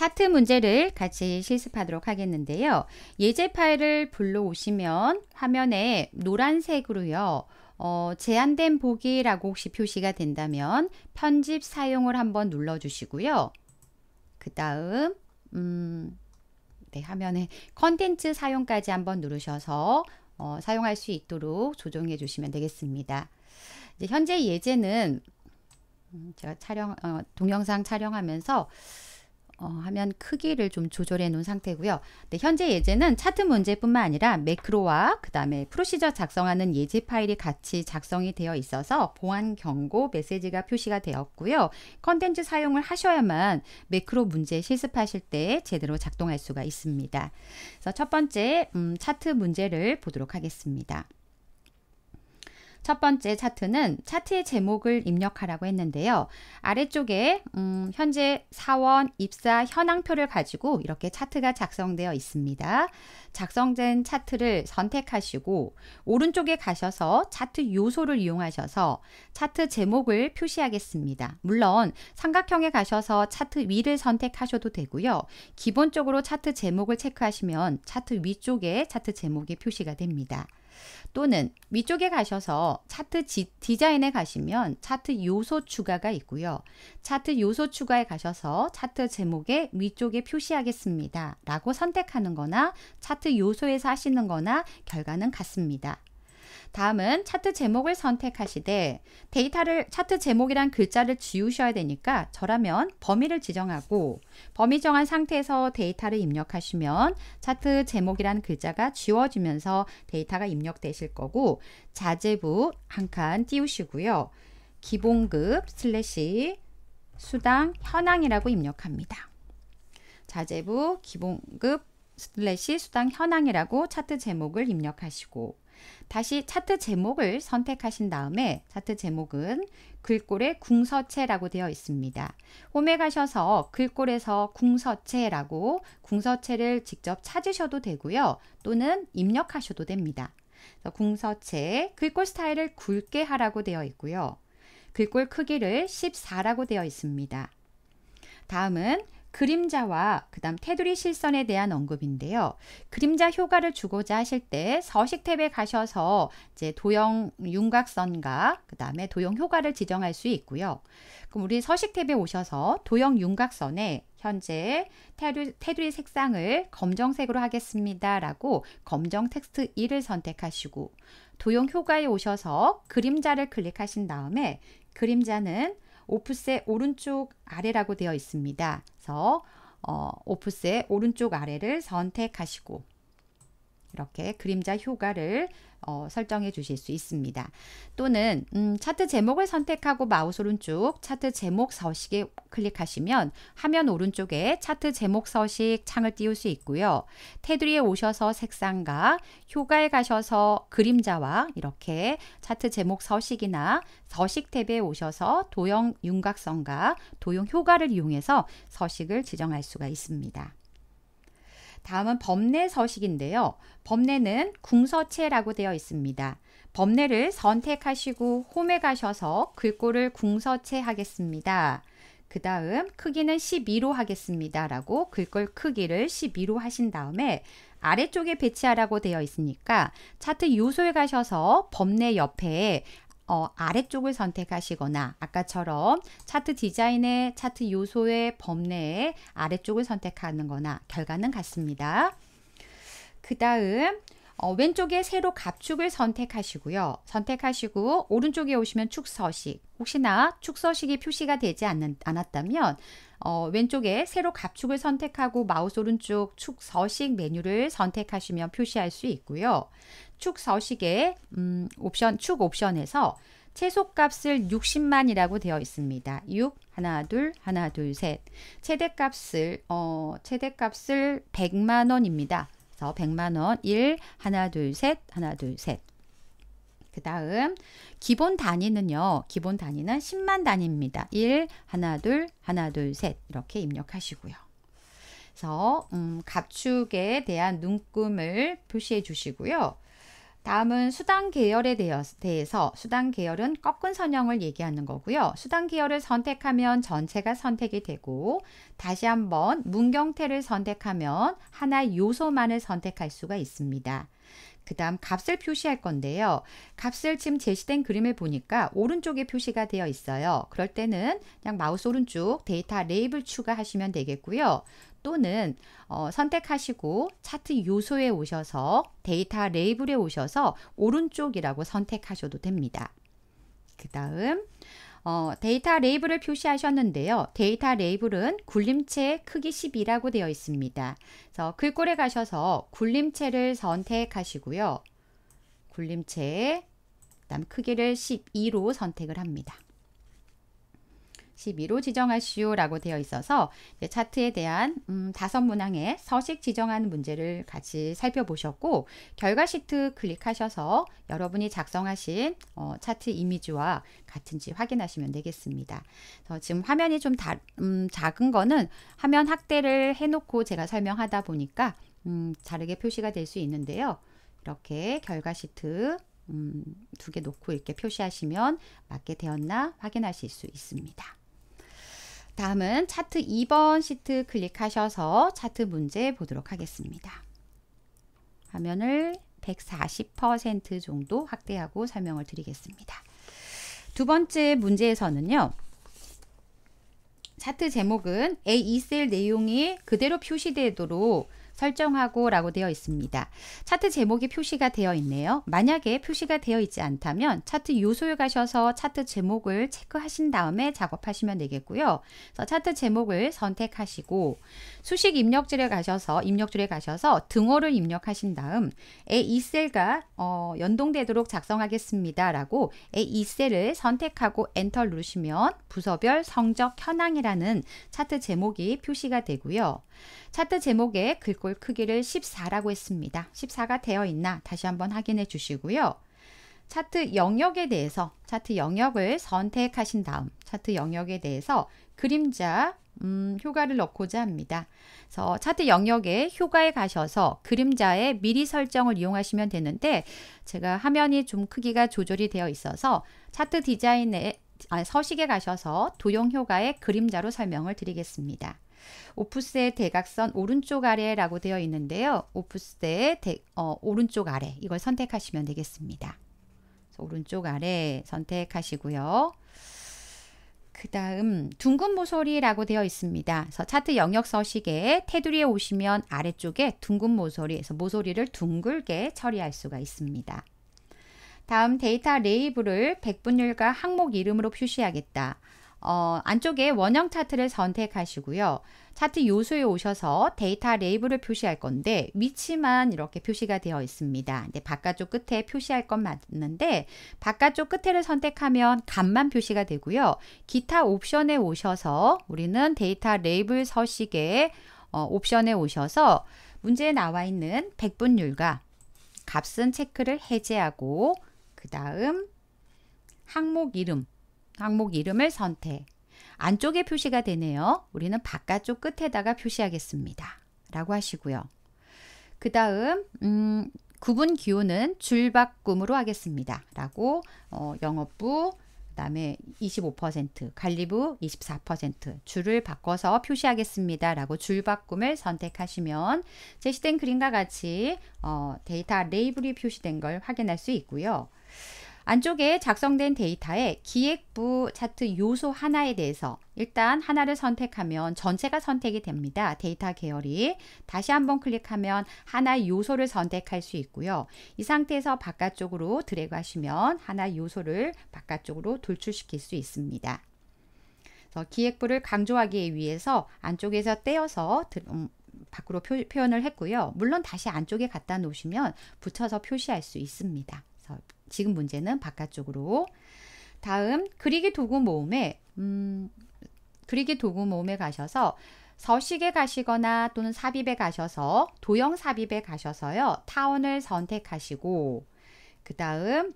차트 문제를 같이 실습하도록 하겠는데요. 예제 파일을 불러오시면 화면에 노란색으로요. 어, 제한된 보기라고 혹시 표시가 된다면 편집 사용을 한번 눌러주시고요. 그 다음 음, 네, 화면에 컨텐츠 사용까지 한번 누르셔서 어, 사용할 수 있도록 조정해 주시면 되겠습니다. 현재 예제는 음, 제가 촬영 어, 동영상 촬영하면서 화면 어, 크기를 좀 조절해 놓은 상태고요. 네, 현재 예제는 차트 문제뿐만 아니라 매크로와 그 다음에 프로시저 작성하는 예제 파일이 같이 작성이 되어 있어서 보안 경고 메시지가 표시가 되었고요. 컨텐츠 사용을 하셔야만 매크로 문제 실습하실 때 제대로 작동할 수가 있습니다. 그래서 첫 번째 음, 차트 문제를 보도록 하겠습니다. 첫 번째 차트는 차트의 제목을 입력하라고 했는데요. 아래쪽에 음, 현재 사원, 입사, 현황표를 가지고 이렇게 차트가 작성되어 있습니다. 작성된 차트를 선택하시고 오른쪽에 가셔서 차트 요소를 이용하셔서 차트 제목을 표시하겠습니다. 물론 삼각형에 가셔서 차트 위를 선택하셔도 되고요. 기본적으로 차트 제목을 체크하시면 차트 위쪽에 차트 제목이 표시가 됩니다. 또는 위쪽에 가셔서 차트 지, 디자인에 가시면 차트 요소 추가가 있고요. 차트 요소 추가에 가셔서 차트 제목에 위쪽에 표시하겠습니다. 라고 선택하는 거나 차트 요소에서 하시는 거나 결과는 같습니다. 다음은 차트 제목을 선택하시되 데이터를 차트 제목이란 글자를 지우셔야 되니까 저라면 범위를 지정하고 범위 정한 상태에서 데이터를 입력하시면 차트 제목이란 글자가 지워지면서 데이터가 입력되실 거고 자제부 한 칸 띄우시고요. 기본급 슬래시 수당 현황이라고 입력합니다. 자제부 기본급 슬래시 수당 현황이라고 차트 제목을 입력하시고 다시 차트 제목을 선택하신 다음에 차트 제목은 글꼴의 궁서체라고 되어 있습니다. 홈에 가셔서 글꼴에서 궁서체라고 궁서체를 직접 찾으셔도 되고요. 또는 입력하셔도 됩니다. 궁서체, 글꼴 스타일을 굵게 하라고 되어 있고요. 글꼴 크기를 14라고 되어 있습니다. 다음은 그림자와 그다음 테두리 실선에 대한 언급인데요. 그림자 효과를 주고자 하실 때 서식 탭에 가셔서 이제 도형 윤곽선과 그다음에 도형 효과를 지정할 수 있고요. 그럼 우리 서식 탭에 오셔서 도형 윤곽선에 현재 테두리, 테두리 색상을 검정색으로 하겠습니다라고 검정 텍스트 1을 선택하시고 도형 효과에 오셔서 그림자를 클릭하신 다음에 그림자는 오프셋 오른쪽 아래라고 되어 있습니다. 그래서 어, 오프셋 오른쪽 아래를 선택하시고 이렇게 그림자 효과를 어, 설정해 주실 수 있습니다. 또는 음, 차트 제목을 선택하고 마우스 오른쪽 차트 제목 서식에 클릭하시면 화면 오른쪽에 차트 제목 서식 창을 띄울 수 있고요. 테두리에 오셔서 색상과 효과에 가셔서 그림자와 이렇게 차트 제목 서식이나 서식 탭에 오셔서 도형 윤곽선과 도형 효과를 이용해서 서식을 지정할 수가 있습니다. 다음은 법내 서식인데요. 법내는 궁서체라고 되어 있습니다. 법내를 선택하시고 홈에 가셔서 글꼴을 궁서체 하겠습니다. 그 다음 크기는 12로 하겠습니다. 라고 글꼴 크기를 12로 하신 다음에 아래쪽에 배치하라고 되어 있으니까 차트 요소에 가셔서 법내 옆에 어, 아래쪽을 선택하시거나 아까처럼 차트 디자인의 차트 요소의 범내에 아래쪽을 선택하는 거나 결과는 같습니다. 그 다음 어, 왼쪽에 세로 갑축을 선택하시고요. 선택하시고 오른쪽에 오시면 축서식 혹시나 축서식이 표시가 되지 않는, 않았다면 어, 왼쪽에 세로 갑축을 선택하고 마우스 오른쪽 축서식 메뉴를 선택하시면 표시할 수 있고요. 축 서식의 음, 옵션 축 옵션에서 최소값을 60만이라고 되어 있습니다. 6 하나 둘 하나 둘 셋. 최대값을 어 최대값을 100만 원입니다. 그래서 100만 원1 하나 둘셋 하나 둘 셋. 그 다음 기본 단위는요. 기본 단위는 10만 단위입니다. 1 하나 둘 하나 둘셋 이렇게 입력하시고요. 그래서 음, 갑축에 대한 눈금을 표시해 주시고요. 다음은 수당 계열에 대해서 수당 계열은 꺾은 선형을 얘기하는 거고요. 수당 계열을 선택하면 전체가 선택이 되고 다시 한번 문경태를 선택하면 하나 요소만을 선택할 수가 있습니다. 그 다음 값을 표시할 건데요. 값을 지금 제시된 그림을 보니까 오른쪽에 표시가 되어 있어요. 그럴 때는 그냥 마우스 오른쪽 데이터 레이블 추가하시면 되겠고요. 또는 어, 선택하시고 차트 요소에 오셔서 데이터 레이블에 오셔서 오른쪽이라고 선택하셔도 됩니다. 그 다음 어, 데이터 레이블을 표시하셨는데요. 데이터 레이블은 굴림체 크기 10이라고 되어 있습니다. 그래서 글꼴에 가셔서 굴림체를 선택하시고요. 굴림체, 그다음 크기를 12로 선택을 합니다. 12로 지정하시오라고 되어 있어서 차트에 대한 음, 다섯 문항의 서식 지정한 문제를 같이 살펴보셨고 결과 시트 클릭하셔서 여러분이 작성하신 어, 차트 이미지와 같은지 확인하시면 되겠습니다. 지금 화면이 좀 다, 음, 작은 거는 화면 확대를 해놓고 제가 설명하다 보니까 음, 다르게 표시가 될 수 있는데요. 이렇게 결과 시트 음, 두개 놓고 이렇게 표시하시면 맞게 되었나 확인하실 수 있습니다. 다음은 차트 2번 시트 클릭하셔서 차트 문제 보도록 하겠습니다. 화면을 140% 정도 확대하고 설명을 드리겠습니다. 두 번째 문제에서는요. 차트 제목은 A2셀 내용이 그대로 표시되도록 설정하고 라고 되어 있습니다. 차트 제목이 표시가 되어 있네요. 만약에 표시가 되어 있지 않다면 차트 요소에 가셔서 차트 제목을 체크하신 다음에 작업하시면 되겠고요. 그래서 차트 제목을 선택하시고 수식 입력줄에 가셔서 입력줄에 가셔서 등호를 입력하신 다음 A2셀과 어, 연동되도록 작성하겠습니다. 라고 A2셀을 선택하고 엔터 누르시면 부서별 성적 현황이라는 차트 제목이 표시가 되고요. 차트 제목에 글꼴 크기를 14라고 했습니다. 14가 되어 있나 다시 한번 확인해 주시고요. 차트 영역에 대해서 차트 영역을 선택하신 다음 차트 영역에 대해서 그림자 음, 효과를 넣고자 합니다. 그래서 차트 영역에 효과에 가셔서 그림자의 미리 설정을 이용하시면 되는데 제가 화면이 좀 크기가 조절이 되어 있어서 차트 디자인에 아, 서식에 가셔서 도형효과의 그림자로 설명을 드리겠습니다. 오프스의 대각선 오른쪽 아래라고 되어 있는데요. 오프스의 대, 어, 오른쪽 아래 이걸 선택하시면 되겠습니다. 오른쪽 아래 선택하시고요. 그 다음 둥근 모서리라고 되어 있습니다. 그래서 차트 영역 서식에 테두리에 오시면 아래쪽에 둥근 모서리에서 모서리를 둥글게 처리할 수가 있습니다. 다음 데이터 레이블을 백분율과 항목 이름으로 표시하겠다. 어, 안쪽에 원형 차트를 선택하시고요. 차트 요소에 오셔서 데이터 레이블을 표시할 건데 위치만 이렇게 표시가 되어 있습니다. 근데 네, 바깥쪽 끝에 표시할 건 맞는데 바깥쪽 끝에를 선택하면 값만 표시가 되고요. 기타 옵션에 오셔서 우리는 데이터 레이블 서식의 어, 옵션에 오셔서 문제에 나와 있는 백분율과 값은 체크를 해제하고 그 다음 항목 이름, 항목 이름을 선택. 안쪽에 표시가 되네요. 우리는 바깥쪽 끝에다가 표시하겠습니다. 라고 하시고요. 그 다음 음, 구분 기호는 줄바꿈으로 하겠습니다. 라고 어, 영업부 그다음에 25% 갈리브 24% 줄을 바꿔서 표시하겠습니다라고 줄 바꿈을 선택하시면 제시된 그림과 같이 어, 데이터 레이블이 표시된 걸 확인할 수 있고요. 안쪽에 작성된 데이터에 기획부 차트 요소 하나에 대해서 일단 하나를 선택하면 전체가 선택이 됩니다. 데이터 계열이. 다시 한번 클릭하면 하나 요소를 선택할 수 있고요. 이 상태에서 바깥쪽으로 드래그 하시면 하나 요소를 바깥쪽으로 돌출시킬 수 있습니다. 기획부를 강조하기 위해서 안쪽에서 떼어서 음, 밖으로 표, 현을 했고요. 물론 다시 안쪽에 갖다 놓으시면 붙여서 표시할 수 있습니다. 지금 문제는 바깥쪽으로. 다음 그리기 도구 모음에 음, 그리기 도구 모음에 가셔서 서식에 가시거나 또는 삽입에 가셔서 도형 삽입에 가셔서요. 타원을 선택하시고 그 다음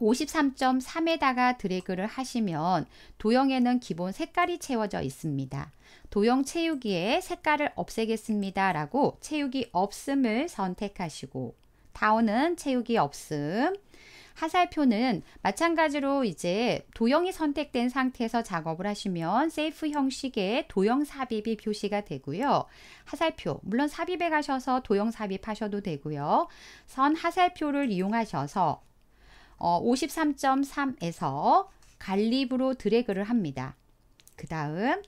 53.3에다가 드래그를 하시면 도형에는 기본 색깔이 채워져 있습니다. 도형 채우기에 색깔을 없애겠습니다. 라고 채우기 없음을 선택하시고 타원은 채우기 없음 화살표는 마찬가지로 이제 도형이 선택된 상태에서 작업을 하시면 세이프 형식의 도형 삽입이 표시가 되고요. 화살표, 물론 삽입에 가셔서 도형 삽입하셔도 되고요. 선 화살표를 이용하셔서 어, 53.3에서 갈립으로 드래그를 합니다. 그 다음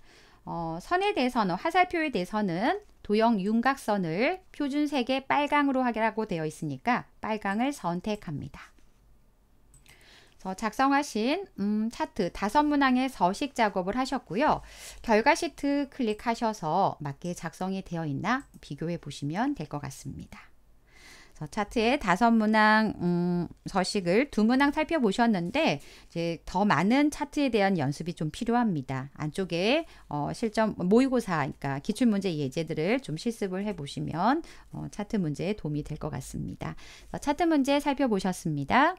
어, 선에 대해서는 화살표에 대해서는 도형 윤곽선을 표준색의 빨강으로 하라고 되어 있으니까 빨강을 선택합니다. 어, 작성하신 음, 차트 다섯 문항의 서식 작업을 하셨고요. 결과 시트 클릭하셔서 맞게 작성이 되어 있나 비교해 보시면 될 것 같습니다. 차트의 다섯 문항 음, 서식을 두 문항 살펴보셨는데 이제 더 많은 차트에 대한 연습이 좀 필요합니다. 안쪽에 어, 실전 모의고사 그러니까 기출문제 예제들을 좀 실습을 해보시면 어, 차트 문제에 도움이 될 것 같습니다. 차트 문제 살펴보셨습니다.